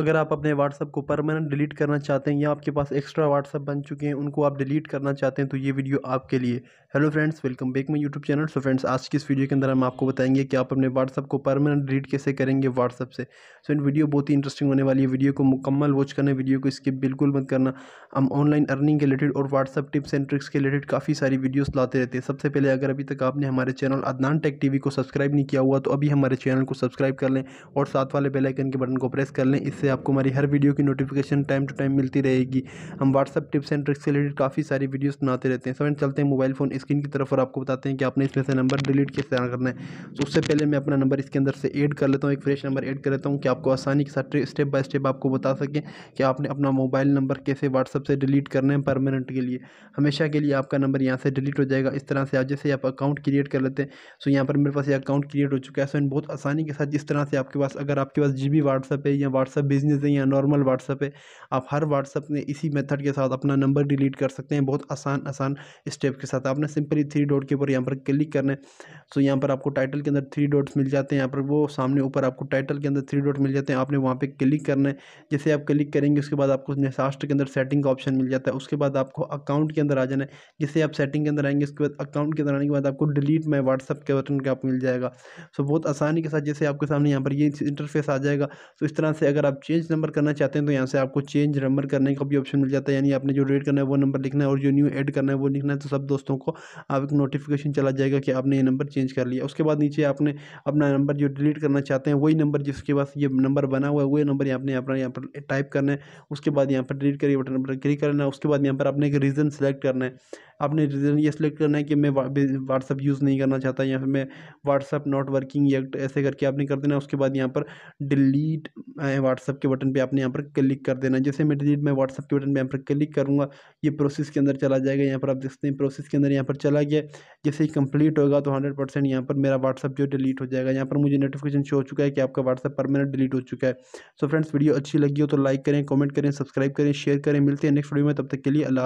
अगर आप अपने व्हाट्सअप को परमानेंट डिलीट करना चाहते हैं या आपके पास एक्स्ट्रा व्हाट्सअप बन चुके हैं उनको आप डिलीट करना चाहते हैं तो ये वीडियो आपके लिए hello friends welcome back my YouTube channel so friends आज की इस वीडियो के अंदर हम आपको बताएंगे कि आप अपने व्हाट्सअप को परमानेंट डिलीट कैसे करेंगे व्हाट्सअप से सो so, इन वीडियो बहुत ही इंटरेस्टिंग होने वाली है वीडियो को मुकम्मल वॉच करना वीडियो को इसके बिल्कुल मत करना हम ऑनलाइन अर्निंग के रिलेटेड और व्हाट्सअप टिप्स एंड ट्रिक्स के रिलेटेड काफ़ी सारी वीडियोज लाते रहते हैं सबसे पहले अगर अभी तक आपने हमारे चैनल अदनान टेक टी को सब्सक्राइब नहीं किया हुआ तो अभी हमारे चैनल को सब्सक्राइब कर लें और साथ वाले बेलाइकन के बटन को प्रेस कर लें इस जिससे आपको हमारी हर वीडियो की नोटिफिकेशन टाइम टू टाइम मिलती रहेगी हम व्हाट्सअप टिप्स एंड ट्रिक्स से रिलेटेड काफ़ी सारी वीडियोस बनाते रहते हैं समय चलते हैं मोबाइल फ़ोन स्क्रीन की तरफ और आपको बताते हैं कि आपने इसमें से नंबर डिलीट किस तरह करना है तो उससे पहले मैं अपना नंबर इसके अंदर से एड कर लेता हूँ एक फ्रेश नंबर एड कर लेता हूँ कि आपको आसानी के साथ स्टेप बाय स्टेप आपको बता सकें कि आपने अपना मोबाइल नंबर कैसे व्हाट्सअप से डिलीट करना है परमानेंट के लिए हमेशा के लिए आपका नंबर यहाँ से डिलीट हो जाएगा इस तरह से आप जैसे आप अकाउंट क्रिएट कर लेते हैं सो यहाँ पर मेरे पास ये अकाउंट क्रिएट हो चुका है सो इन बहुत आसानी के साथ जिस तरह से आपके पास अगर आपके पास जी बी व्हाट्सअप है या व्हाट्सअप बिज़नेस है या नॉर्मल व्हाट्सअप है आप हर व्हाट्सअप में इसी मेथड के साथ अपना नंबर डिलीट कर सकते हैं बहुत आसान आसान स्टेप के साथ आपने सिंपली थ्री डॉट के ऊपर यहाँ पर क्लिक करना है सो तो यहाँ पर आपको टाइटल के अंदर थ्री डॉट्स मिल जाते हैं यहाँ पर वो सामने ऊपर आपको टाइटल के अंदर थ्री डॉट मिल जाते हैं आपने वहाँ पर क्लिक करना है जैसे आप क्लिक करेंगे उसके बाद आपको साष्ट के अंदर सेटिंग का ऑप्शन मिल जाता है उसके बाद आपको अकाउंट के अंदर आ जाना है जैसे आप सेटिंग के अंदर आएंगे उसके बाद अकाउंट के अंदर आने के बाद आपको डिलीट माई व्हाट्सअप के बटन के आपको मिल जाएगा सो तो बहुत आसानी के साथ जैसे आपके सामने यहाँ पर ये इंटरफेस आ जाएगा तो इस तरह से अगर आप चेंज नंबर करना चाहते हैं तो यहाँ से आपको चेंज नंबर करने का भी ऑप्शन मिल जाता है यानी आपने जो रेड करना है वो नंबर लिखना है और जो न्यू एड करना है वो लिखना है तो सब दोस्तों को आप एक नोटिफिकेशन चला जाएगा कि आपने ये नंबर चेंज कर लिया उसके बाद नीचे आपने अपना नंबर जो डिलीट करना चाहते हैं वही नंबर जिसके पास ये नंबर बना हुआ है वही नंबर आपने अपना यहाँ पर टाइप करना है उसके बाद यहाँ पर डिलीट करिए बटन पर क्लिक करना है उसके बाद यहाँ पर आपने एक रीज़न सेलेक्ट करना है आपने रीज़न ये सिलेक्ट करना है कि मैं व्हाट्सअप यूज़ नहीं करना चाहता या फिर मैं व्हाट्सअप नॉट वर्किंग एक्ट ऐसे करके आपने कर देना उसके बाद यहाँ पर डिलीट व्हाट्सअप के बटन पर आपने यहाँ पर क्लिक कर देना जैसे मैं डिलीट मैं व्हाट्सअप के बटन पर यहाँ पर क्लिक करूँगा ये प्रोसेस के अंदर चला जाएगा यहाँ पर आप देखते हैं प्रोसेस के अंदर यहाँ पर चला गया जैसे ही कंप्लीट होगा तो हंड्रेड परसेंट यहाँ पर मेरा व्हाट्सअप जो डिलीट हो जाएगा यहाँ पर मुझे नोटिफिकेशन शो हो चुका है कि आपका व्हाट्सअप परमानेंट डिलीट हो चुका है सो फ्रेंड्स वीडियो अच्छी लगी हो तो लाइक करें कमेंट करें सब्सक्राइब करें शेयर करें मिलते हैं नेक्स्ट वीडियो में तब तक के लिए अल्लाह